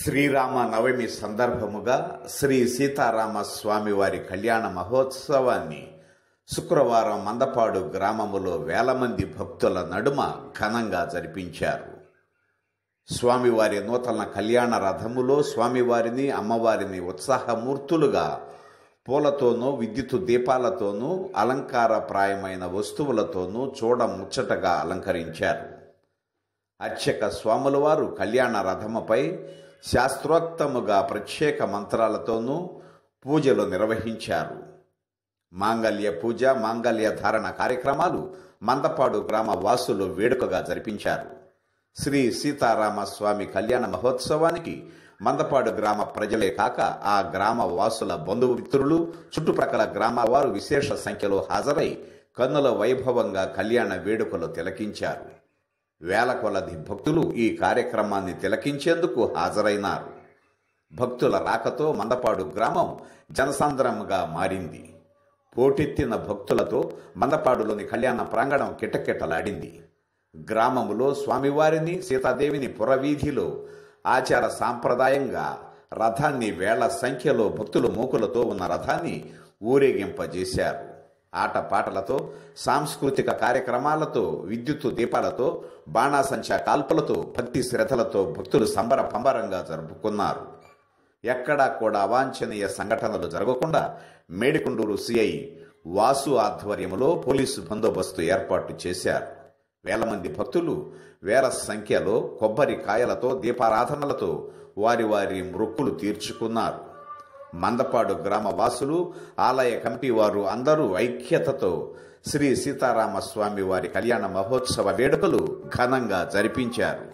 శ్రీరామ నవమి సందర్భముగా శ్రీ సీతారామ స్వామి వారి కళ్యాణ మహోత్సవాన్ని శుక్రవారం మందపాడు గ్రామములో వేల మంది భక్తుల నడుమ ఘనంగా జరిపించారు స్వామివారి నూతన కళ్యాణ రథములో స్వామివారిని అమ్మవారిని ఉత్సాహమూర్తులుగా పూలతోనూ విద్యుత్ దీపాలతోనూ అలంకారప్రాయమైన వస్తువులతోనూ చూడ ముచ్చటగా అలంకరించారు అర్చక స్వాముల వారు కళ్యాణ రథముపై శాస్త్రోక్తముగా ప్రత్యేక మంత్రాలతోనూ పూజలు నిర్వహించారు మాంగల్య పూజ మాంగల్య ధారణ కార్యక్రమాలు మందపాడు గ్రామ వాసులు వేడుకగా జరిపించారు శ్రీ సీతారామస్వామి కళ్యాణ మహోత్సవానికి మందపాడు గ్రామ ప్రజలే కాక ఆ గ్రామ వాసుల బంధుమిత్రులు చుట్టుప్రక్కల గ్రామ వారు విశేష సంఖ్యలో హాజరై కన్నుల వైభవంగా కళ్యాణ వేడుకలు తిలకించారు వేల కొలది భక్తులు ఈ కార్యక్రమాన్ని తిలకించేందుకు హాజరైనారు భక్తుల రాకతో మందపాడు గ్రామం జనసాంద్రంగా మారింది పోటెత్తిన భక్తులతో మందపాడులోని కళ్యాణ ప్రాంగణం కిటకిటలాడింది గ్రామములో స్వామివారిని సీతాదేవిని పురవీధిలో ఆచార సాంప్రదాయంగా రథాన్ని వేల సంఖ్యలో భక్తులు మూకులతో ఉన్న రథాన్ని ఊరేగింపజేశారు ఆటపాటలతో సాంస్కృతిక కార్యక్రమాలతో విద్యుత్ దీపాలతో బాణాసంచా కాల్పలతో భక్తి శ్రద్ధలతో భక్తులు సంబర పంబరంగా జరుపుకున్నారు ఎక్కడా కూడా అవాంఛనీయ సంఘటనలు జరగకుండా మేడికొండూరు సిఐ వాసు ఆధ్వర్యంలో పోలీసు బందోబస్తు ఏర్పాటు చేశారు వేల మంది భక్తులు వేల సంఖ్యలో కొబ్బరి కాయలతో దీపారాధనలతో వారి వారి మృక్కులు తీర్చుకున్నారు మందపాడు గ్రామ వాసులు ఆలయ కమిటీ వారు అందరూ ఐక్యతతో శ్రీ సీతారామస్వామి వారి కళ్యాణ మహోత్సవ వేడుకలు ఘనంగా జరిపించారు